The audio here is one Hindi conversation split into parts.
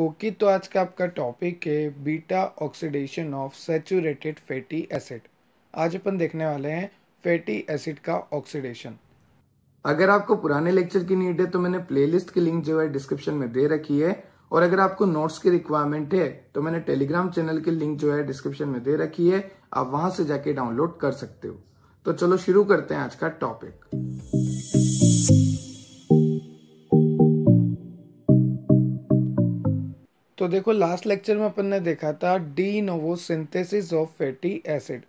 ओके तो आज का आपका टॉपिक है beta oxidation of saturated fatty acid आज अपन देखने वाले हैं फैटी एसिड का ऑक्सीडेशन अगर आपको पुराने लेक्चर की नीड है तो मैंने प्लेलिस्ट की लिंक जो है डिस्क्रिप्शन में दे रखी है और अगर आपको नोट्स की रिक्वायरमेंट है तो मैंने टेलीग्राम चैनल की लिंक जो है डिस्क्रिप्शन में दे रखी है आप वहां से जाके डाउनलोड कर सकते हो तो चलो शुरू करते हैं आज का टॉपिक तो देखो लास्ट लेक्चर में अपन ने देखा था de novo synthesis of fatty acid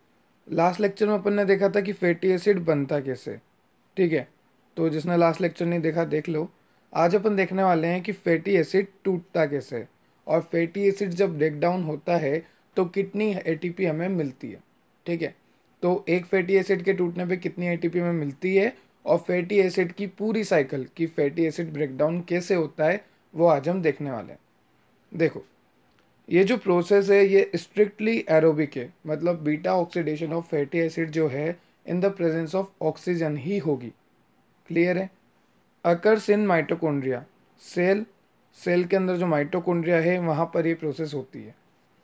last lecture में अपन ने देखा था कि फैटी एसिड बनता कैसे ठीक है तो जिसने लास्ट लेक्चर नहीं देखा देख लो आज अपन देखने वाले हैं कि फैटी एसिड टूटता कैसे और फैटी एसिड जब ब्रेकडाउन होता है तो कितनी ए हमें मिलती है ठीक है तो एक फैटी एसिड के टूटने पर कितनी ए हमें मिलती है और फैटी एसिड की पूरी साइकिल की फैटी एसिड ब्रेकडाउन कैसे होता है वो आज हम देखने वाले हैं देखो ये जो प्रोसेस है ये स्ट्रिक्टली एरोबिक है मतलब beta oxidation of fatty acid जो है in the presence of oxygen ही होगी क्लियर है occurs in mitochondria cell cell के अंदर जो माइटोकोन्ड्रिया है वहाँ पर ये प्रोसेस होती है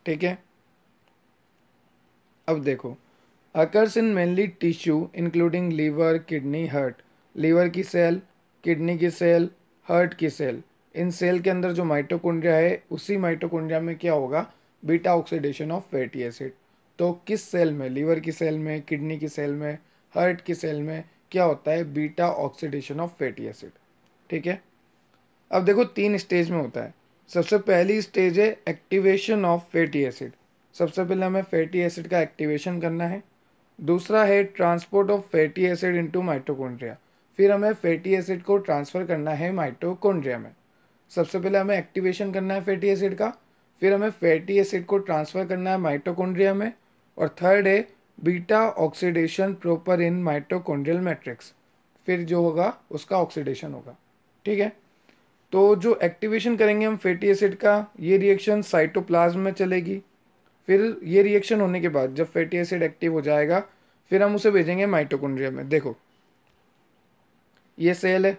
ठीक है अब देखो occurs in mainly tissue including liver kidney heart liver की सेल किडनी की सेल हर्ट की सेल इन सेल के अंदर जो माइटोकुंड्रिया है उसी माइटोकुंड्रिया में क्या होगा beta oxidation of fatty acid तो किस सेल में लीवर की सेल में किडनी की सेल में हार्ट की सेल में क्या होता है beta oxidation of fatty acid ठीक है अब देखो तीन स्टेज में होता है सबसे पहली स्टेज है एक्टिवेशन ऑफ फैटी एसिड सबसे पहले हमें फैटी एसिड का एक्टिवेशन करना है दूसरा है transport of fatty acid into mitochondria फिर हमें फैटी एसिड को ट्रांसफ़र करना है माइटोकॉन्ड्रिया में सबसे पहले हमें एक्टिवेशन करना है फैटी एसिड का फिर हमें फैटी एसिड को ट्रांसफ़र करना है माइटोकॉन्ड्रिया में और थर्ड है beta oxidation proper in mitochondrial matrix फिर जो होगा उसका ऑक्सीडेशन होगा ठीक है तो जो एक्टिवेशन करेंगे हम फैटी एसिड का ये रिएक्शन साइटोप्लाज्म में चलेगी फिर ये रिएक्शन होने के बाद जब फैटी एसिड एक्टिव हो जाएगा फिर हम उसे भेजेंगे माइटोकॉन्ड्रिया में देखो ये सेल है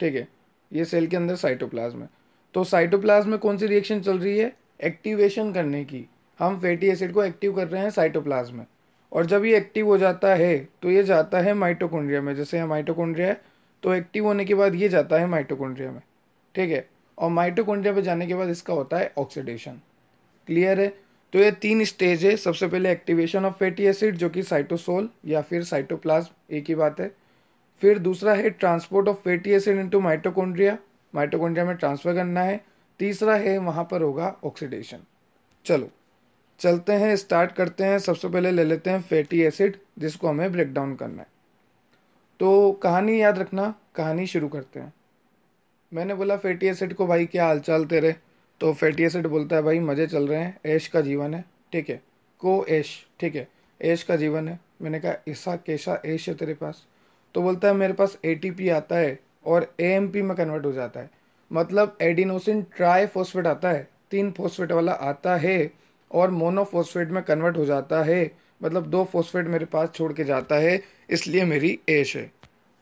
ठीक है ये सेल के अंदर साइटोप्लाज्म है तो साइटोप्लाज्म में कौन सी रिएक्शन चल रही है एक्टिवेशन करने की हम फैटी एसिड को एक्टिव कर रहे हैं साइटोप्लाज्म में और जब ये एक्टिव हो जाता है तो ये जाता है माइटोकॉन्ड्रिया में जैसे यहाँ माइटोकॉन्ड्रिया है तो एक्टिव होने के बाद ये जाता है माइटोकॉन्ड्रिया में ठीक है और माइटोकॉन्ड्रिया पे जाने के बाद इसका होता है ऑक्सीडेशन क्लियर है तो ये तीन स्टेज है सबसे पहले एक्टिवेशन ऑफ फैटी एसिड जो कि साइटोसोल या फिर साइटोप्लाज्म एक ही बात है फिर दूसरा है transport of fatty acid into mitochondria mitochondria में ट्रांसफर करना है तीसरा है वहाँ पर होगा ऑक्सीडेशन चलो चलते हैं स्टार्ट करते हैं सबसे पहले ले लेते हैं फैटी एसिड जिसको हमें ब्रेक डाउन करना है तो कहानी याद रखना कहानी शुरू करते हैं मैंने बोला फैटी एसिड को भाई क्या हालचाल तेरे तो फैटी एसिड बोलता है भाई मज़े चल रहे हैं ऐश का जीवन है ठीक है को ऐश ठीक है ऐश का जीवन है मैंने कहा ऐसा कैसा ऐश है तेरे पास तो बोलता है मेरे पास ए आता है और ए में कन्वर्ट हो जाता है मतलब एडिनोसिन ट्राई फोस्फेट आता है तीन फोस्फेट वाला आता है और मोनोफोस्फेट में कन्वर्ट हो जाता है मतलब दो फोस्फेट मेरे पास छोड़ के जाता है इसलिए मेरी एश है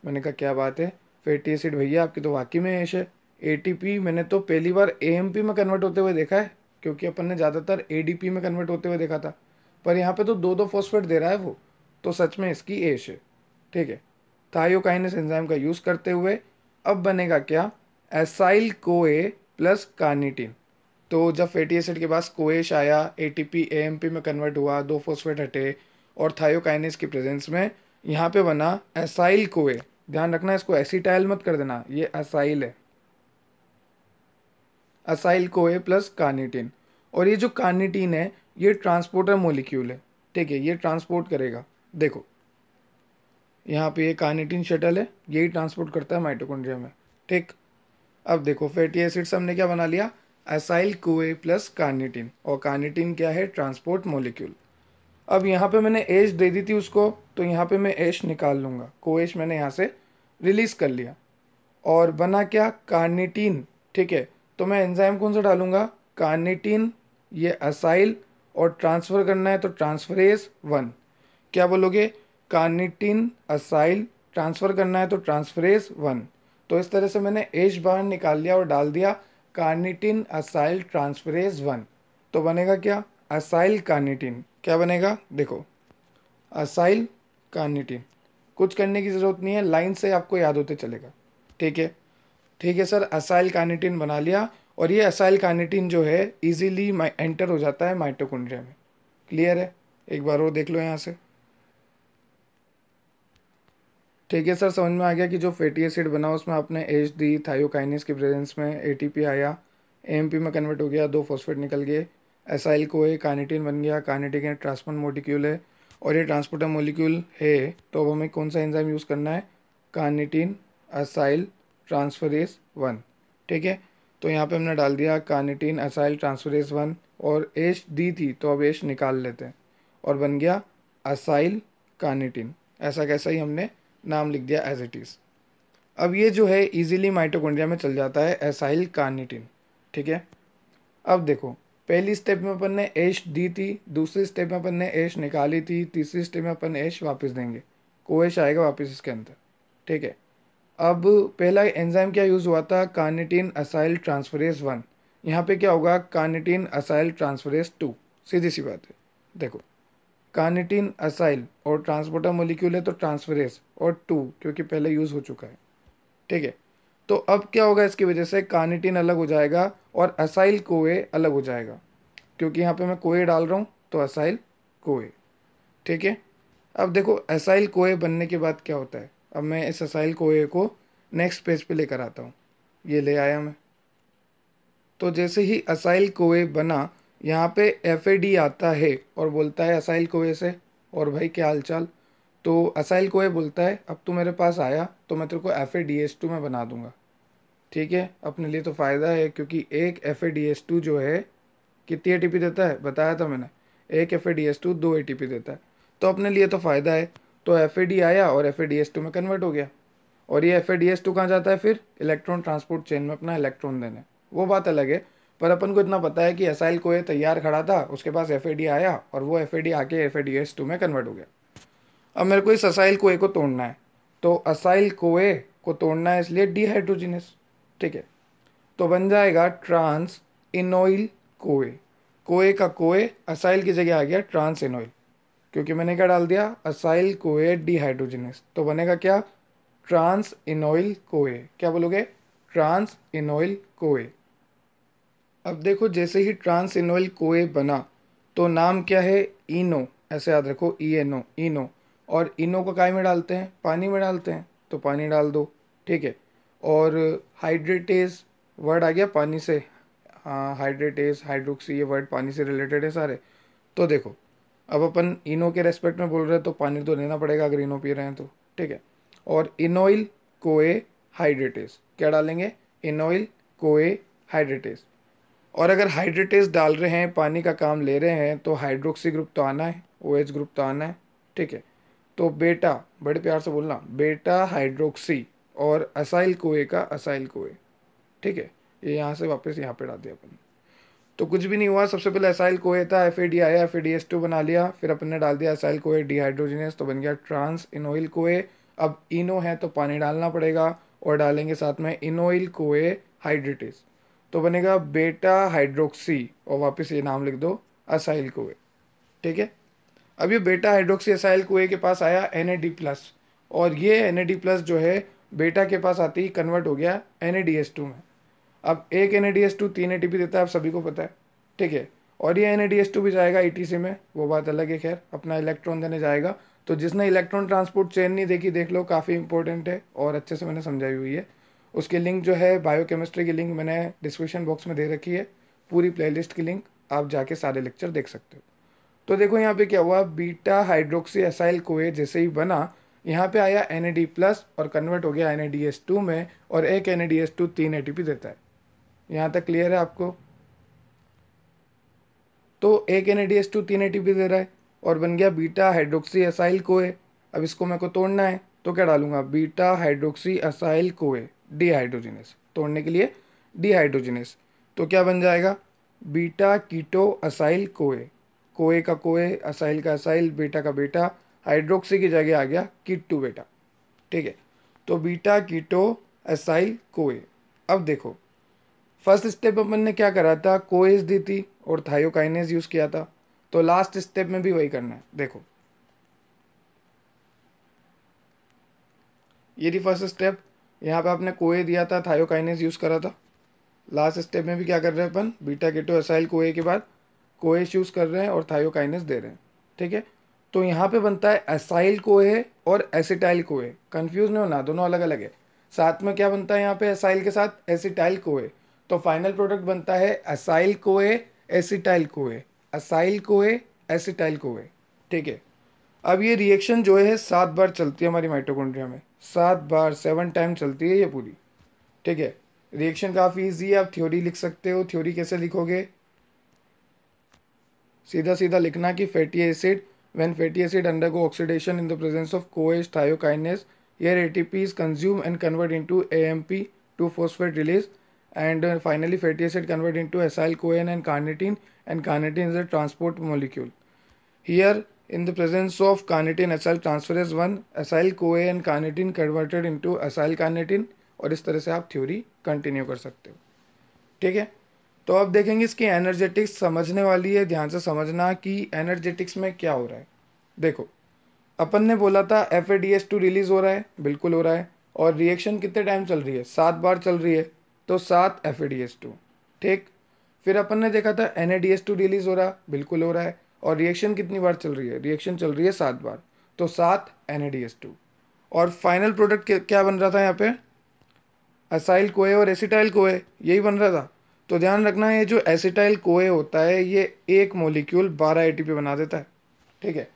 मैंने कहा क्या बात है फैटी एसिड भैया आपकी तो वाकई में एश है ए मैंने तो पहली बार ए में कन्वर्ट होते हुए देखा है क्योंकि अपन ने ज़्यादातर ए में कन्वर्ट होते हुए देखा था पर यहाँ पे तो दो दो फॉस्फेट दे रहा है वो तो सच में इसकी एश है ठीक है थायोकाइनस एंजाइम का यूज़ करते हुए अब बनेगा क्या एसाइल कोए प्लस कार्निटिन तो जब फैटी एसिड के पास कोएश आया एम पी में कन्वर्ट हुआ दो फोस्फेट हटे और थायोकाइनेस की प्रेजेंस में यहाँ पे बना एसाइल कोए ध्यान रखना इसको एसीटाइल मत कर देना ये असाइल है असाइल कोए प्लस कार्निटिन और ये जो कार्निटीन है ये ट्रांसपोर्टर मोलिक्यूल है ठीक है ये ट्रांसपोर्ट करेगा देखो यहाँ पे ये कार्निटिन शटल है यही ट्रांसपोर्ट करता है माइटोकॉन्ड्रिया में ठीक अब देखो फैटी एसिड्स हमने क्या बना लिया असाइल कोए प्लस कार्निटिन और कार्निटिन क्या है ट्रांसपोर्ट मोलिक्यूल अब यहाँ पे मैंने एज दे दी थी उसको तो यहाँ पे मैं एश निकाल लूँगा कोएश मैंने यहाँ से रिलीज़ कर लिया और बना क्या कार्निटीन ठीक है तो मैं एंजाइम कौन सा डालूंगा कार्निटीन ये असाइल और ट्रांसफ़र करना है तो ट्रांसफरेज वन क्या बोलोगे कार्निटिन असाइल ट्रांसफ़र करना है तो ट्रांसफरेज वन तो इस तरह से मैंने एच बाहर निकाल लिया और डाल दिया कार्निटिन असाइल ट्रांसफरेज वन तो बनेगा क्या असाइल कार्निटिन क्या बनेगा देखो असाइल कार्निटिन कुछ करने की ज़रूरत नहीं है लाइन से आपको याद होते चलेगा ठीक है ठीक है सर असाइल कार्निटिन बना लिया और ये असाइल कार्निटिन जो है इजीली एंटर हो जाता है माइटोकॉन्ड्रिया में क्लियर है एक बार और देख लो यहाँ से ठीक है सर समझ में आ गया कि जो फैटी एसिड बना उसमें आपने एच दी थायोकाइनिस की प्रेजेंस में एटीपी आया एएमपी में कन्वर्ट हो गया दो फॉस्फेट निकल गए एसाइल कोए कानिटिन बन गया कानिटिन है ट्रांसपोर्ट मोलिक्यूल है और ये ट्रांसपोर्टर मोलिक्यूल है तो अब हमें कौन सा एंजाइम यूज़ करना है कानिटिन असाइल ट्रांसफरेस वन ठीक है तो यहाँ पे हमने डाल दिया कानिटिन असाइल ट्रांसफरेस वन और एच दी थी तो अब एच निकाल लेते हैं और बन गया असाइल कानिटिन ऐसा कैसा ही हमने नाम लिख दिया एज इट इज़ अब ये जो है इजीली माइटोकॉन्ड्रिया में चल जाता है एसाइल कार्निटिन ठीक है अब देखो पहली स्टेप में अपन ने एश दी थी दूसरी स्टेप में अपन ने एश निकाली थी तीसरी स्टेप में अपन एश वापस देंगे को एश आएगा वापस इसके अंदर ठीक है अब पहला एंजाइम क्या यूज़ हुआ था कार्निटिन असाइल ट्रांसफरेज वन यहाँ पे क्या होगा कार्निटिन असाइल ट्रांसफरेज टू सीधी सी बात है देखो कार्निटिन असाइल और ट्रांसपोर्टर मोलिक्यूल है तो ट्रांसफरेस और टू क्योंकि पहले यूज़ हो चुका है ठीक है तो अब क्या होगा इसकी वजह से कार्निटिन अलग हो जाएगा और असाइल कोए अलग हो जाएगा क्योंकि यहाँ पे मैं कोए डाल रहा हूँ तो असाइल कोए ठीक है अब देखो असाइल कोए बनने के बाद क्या होता है अब मैं इस असाइल कोए को नेक्स्ट पेज पे लेकर आता हूँ ये ले आया मैं तो जैसे ही असाइल कोए बना यहाँ पे एफ आता है और बोलता है असाइल कोए से और भाई क्या हालचाल तो असाइल कोए बोलता है अब तू मेरे पास आया तो मैं तेरे को एफ ए में बना दूँगा ठीक है अपने लिए तो फ़ायदा है क्योंकि एक एफ ए जो है कितनी ए देता है बताया था मैंने एक एफ ए दो ए देता है तो अपने लिए तो फ़ायदा है तो एफ आया और एफ ए में कन्वर्ट हो गया और ये एफ ए कहाँ जाता है फिर इलेक्ट्रॉन ट्रांसपोर्ट चेन में अपना इलेक्ट्रॉन देने वो बात अलग है पर अपन को इतना पता है कि एसाइल कोए तैयार खड़ा था उसके पास एफ आया और वो एफ आके एफ टू में कन्वर्ट हो गया अब मेरे को इस असाइल कोए को तोड़ना है तो असाइल कोए को तोड़ना है इसलिए डिहाइड्रोजिनस ठीक है तो बन जाएगा ट्रांस इनोइल कोए कोए का कोए असाइल की जगह आ गया ट्रांस इनोइल क्योंकि मैंने क्या डाल दिया असाइल कोए डिहाइड्रोजिनस तो बनेगा क्या ट्रांस इनोइल कोए क्या बोलोगे ट्रांस इनोइल कोए अब देखो जैसे ही ट्रांस इनोइल कोए बना तो नाम क्या है इनो ऐसे याद रखो ई एन ओ इनो और इनो को काय में डालते हैं पानी में डालते हैं तो पानी डाल दो ठीक है और हाइड्रेटेज वर्ड आ गया पानी से हाँ हाइड्रेटेज हाइड्रोक्सी ये वर्ड पानी से रिलेटेड है सारे तो देखो अब अपन इनो के रेस्पेक्ट में बोल रहे हैं तो पानी तो लेना पड़ेगा अगर इनो पी रहे हैं तो ठीक है और इनोइल कोए हाइड्रेटेज क्या डालेंगे इनोइल कोए हाइड्रेटेज और अगर हाइड्रेटेज डाल रहे हैं पानी का काम ले रहे हैं तो हाइड्रोक्सी ग्रुप तो आना है ओ OH ग्रुप तो आना है ठीक है तो बेटा बड़े प्यार से बोलना बेटा हाइड्रोक्सी और असाइल कोए का असाइल कोए ठीक है ये यहाँ से वापस यहाँ पे डाल दिया अपन तो कुछ भी नहीं हुआ सबसे पहले असाइल कोए था एफ ए डी आया F A D S two बना लिया फिर अपन ने डाल दिया असाइल कोए डिहाइड्रोजीनियस तो बन गया ट्रांस इनोइल कोए अब इनो है तो पानी डालना पड़ेगा और डालेंगे साथ में इनोइल कोए हाइड्रेटेज तो बनेगा बेटा हाइड्रोक्सी और वापस ये नाम लिख दो असाइल कुए ठीक है अब ये बेटा हाइड्रोक्सी असाइल कुए के पास आया एन प्लस और ये एन प्लस जो है बेटा के पास आती ही कन्वर्ट हो गया एन में अब एक एन तीन ए देता है आप सभी को पता है ठीक है और ये एन भी जाएगा ई e में वो बात अलग है खैर अपना इलेक्ट्रॉन देने जाएगा तो जिसने इलेक्ट्रॉन ट्रांसपोर्ट चेन नहीं देखी देख लो काफ़ी इंपॉर्टेंट है और अच्छे से मैंने समझाई हुई है उसकी लिंक जो है बायोकेमिस्ट्री की लिंक मैंने डिस्क्रिप्शन बॉक्स में दे रखी है पूरी प्लेलिस्ट की लिंक आप जाके सारे लेक्चर देख सकते हो तो देखो यहाँ पे क्या हुआ बीटा हाइड्रोक्सी एसाइल कोए जैसे ही बना यहाँ पे आया एन प्लस और कन्वर्ट हो गया एन टू में और एक एन टू तीन ए देता है यहाँ तक क्लियर है आपको तो एक एन टू तीन ए दे रहा है और बन गया बीटा हाइड्रोक्सी एसाइल कोए अब इसको मेरे को तोड़ना है तो क्या डालूंगा beta hydroxy acyl CoA dehydrogenase तोड़ने के लिए डिहाइड्रोजिनेस तो क्या बन जाएगा बीटा कीटो असाइल कोए कोए का कोए असाइल का असाइल बेटा का बेटा हाइड्रोक्सी की जगह आ गया कीटू बेटा ठीक है तो बीटा कीटो असाइल कोए अब देखो फर्स्ट स्टेप अपन ने क्या करा था कोएज दी थी और थायोकाइनेज यूज़ किया था तो लास्ट स्टेप में भी वही करना है देखो ये थी फर्स्ट स्टेप यहाँ पे आपने कोए दिया था थायोकाइनेस यूज़ करा था लास्ट स्टेप में भी क्या कर रहे हैं अपन बीटा केटो एसाइल कोए के बाद कोएस यूज़ कर रहे हैं और थायोकाइनेस दे रहे हैं ठीक है तो यहाँ पे बनता है एसाइल कोए और एसिटाइल कोए कन्फ्यूज़ नहीं होना दोनों अलग अलग है साथ में क्या बनता है यहाँ पे एसाइल के साथ एसिटाइल कोए तो फाइनल प्रोडक्ट बनता है असाइल कोए एसिटाइल कोए असाइल कोए एसिटाइल कोए ठीक है अब ये रिएक्शन जो है सात बार चलती है हमारी माइटोकॉन्ड्रिया में सात बार सेवन टाइम चलती है ये पूरी ठीक है रिएक्शन काफ़ी इजी है आप थ्योरी लिख सकते हो थ्योरी कैसे लिखोगे सीधा सीधा लिखना कि fatty acid when fatty acid undergo oxidation in the presence of CoAs thiokinase where A is consumed and convert into M P two phosphate release and finally fatty acid convert into acyl CoA and carnitine and carnitine is a transport molecule here In the presence of carnitine acyl transferase 1, acyl CoA and carnitine converted into acyl carnitine और इस तरह से आप थ्योरी कंटिन्यू कर सकते हो ठीक है तो आप देखेंगे इसकी एनर्जेटिक्स समझने वाली है ध्यान से समझना कि एनर्जेटिक्स में क्या हो रहा है देखो अपन ने बोला था F A D S two release हो रहा है बिल्कुल हो रहा है और रिएक्शन कितने टाइम चल रही है सात बार चल रही है तो सात F A D S two ठीक फिर अपन ने देखा था N A D S two release हो रहा बिल्कुल हो रहा है और रिएक्शन कितनी बार चल रही है रिएक्शन चल रही है सात बार तो सात एन और फाइनल प्रोडक्ट क्या बन रहा था यहाँ पे असाइल कोए और एसिटाइल कोए यही बन रहा था तो ध्यान रखना है जो एसिटाइल कोए होता है ये एक मोलिक्यूल बारह ए बना देता है ठीक है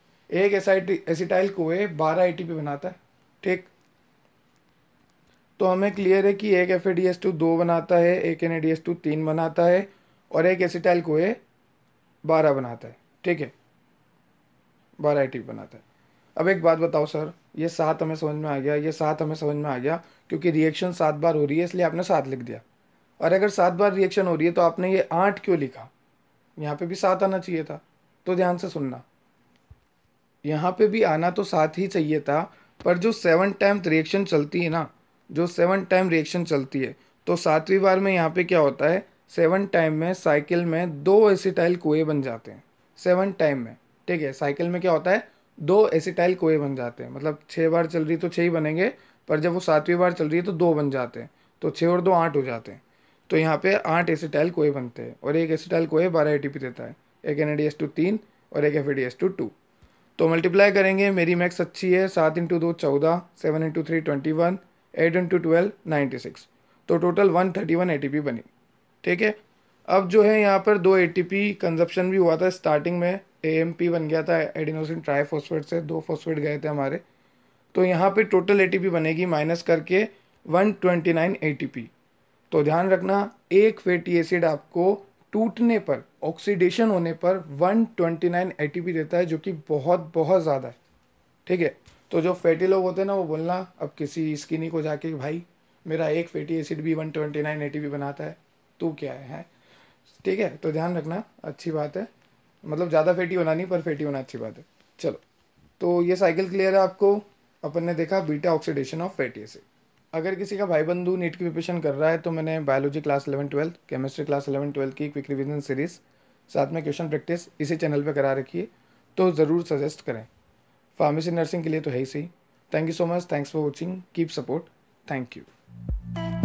एक एसिटाइल कोए बारह ए बनाता है ठीक तो हमें क्लियर है कि एक एफ दो बनाता है एक एन तीन बनाता है और एक एसिटाइल कोए बारह बनाता है ठीक है टी बनाता है अब एक बात बताओ सर ये सात हमें समझ में आ गया ये सात हमें समझ में आ गया क्योंकि रिएक्शन सात बार हो रही है इसलिए आपने सात लिख दिया और अगर सात बार रिएक्शन हो रही है तो आपने ये आठ क्यों लिखा यहाँ पे भी सात आना चाहिए था तो ध्यान से सुनना यहाँ पे भी आना तो साथ ही चाहिए था पर जो सेवन टाइम रिएक्शन चलती है ना जो सेवन टाइम रिएक्शन चलती है तो सातवीं बार में यहाँ पे क्या होता है सेवन टाइम में साइकिल में दो एसिटाइल कुएँ बन जाते हैं सेवन टाइम में ठीक है साइकिल में क्या होता है दो एसिटाइल कोए बन जाते हैं मतलब छः बार चल रही तो छः ही बनेंगे पर जब वो सातवीं बार चल रही है तो दो बन जाते हैं तो छः और दो आठ हो जाते हैं तो यहाँ पे आठ एसिटाइल कोए बनते हैं और एक एसिटाइल कोए बारह ए देता है एक एन डी एस टू तीन और एक F D S two two तो मल्टीप्लाई करेंगे मेरी मैक्स अच्छी है सात इंटू दो चौदह seven into three twenty one eight into twelve ninety six तो total one thirty one A बनी ठीक है अब जो है यहाँ पर दो ए कंजप्शन भी हुआ था स्टार्टिंग में ए बन गया था एडिनोसिन ट्राईफॉस्फेट से दो फोस्फेट गए थे हमारे तो यहाँ पे टोटल ए बनेगी माइनस करके 129 ट्वेंटी तो ध्यान रखना एक फैटी एसिड आपको टूटने पर ऑक्सीडेशन होने पर 129 ट्वेंटी देता है जो कि बहुत बहुत ज़्यादा है ठीक है तो जो फैटी लोग होते हैं ना वो बोलना अब किसी स्किनी को जाके भाई मेरा एक फैटी एसिड भी 129 ट्वेंटी बनाता है तू क्या है, है? ठीक है तो ध्यान रखना अच्छी बात है मतलब ज़्यादा फेटी होना नहीं पर फेटी होना अच्छी बात है चलो तो ये साइकिल क्लियर है आपको अपन ने देखा beta oxidation of fatty acid अगर किसी का भाई बंधु नीट की प्रिपरेशन कर रहा है तो मैंने biology class eleven twelfth chemistry class eleven twelfth की क्विक रिविजन सीरीज़ साथ में क्वेश्चन प्रैक्टिस इसी चैनल पर करा रखी है तो ज़रूर सजेस्ट करें फार्मेसी नर्सिंग के लिए तो है ही सही thank you so much thanks for watching keep support thank you